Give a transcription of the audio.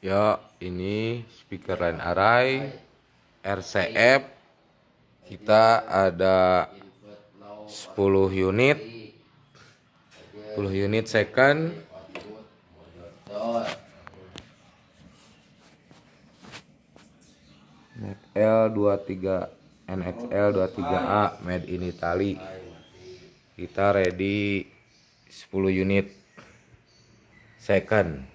Ya, ini speaker line array RCF kita ada 10 unit 10 unit second L23 NXL 23A made in Italy kita ready 10 unit second